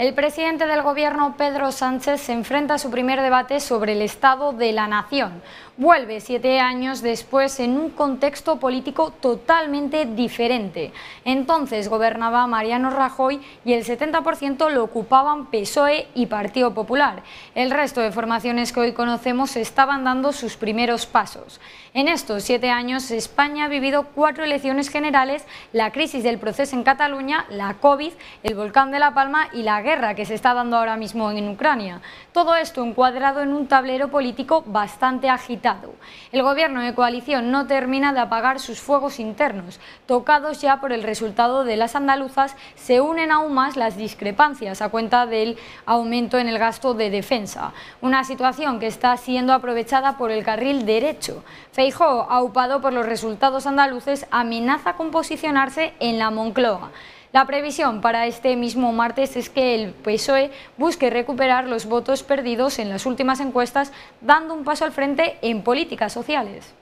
El presidente del Gobierno, Pedro Sánchez, se enfrenta a su primer debate sobre el estado de la nación. Vuelve siete años después en un contexto político totalmente diferente. Entonces gobernaba Mariano Rajoy y el 70% lo ocupaban PSOE y Partido Popular. El resto de formaciones que hoy conocemos estaban dando sus primeros pasos. En estos siete años, España ha vivido cuatro elecciones generales, la crisis del proceso en Cataluña, la COVID, el volcán de La Palma y la guerra que se está dando ahora mismo en Ucrania. Todo esto encuadrado en un tablero político bastante agitado. El gobierno de coalición no termina de apagar sus fuegos internos. Tocados ya por el resultado de las andaluzas, se unen aún más las discrepancias a cuenta del aumento en el gasto de defensa. Una situación que está siendo aprovechada por el carril derecho. Feijó, aupado por los resultados andaluces, amenaza con posicionarse en la Moncloa. La previsión para este mismo martes es que el PSOE busque recuperar los votos perdidos en las últimas encuestas, dando un paso al frente en políticas sociales.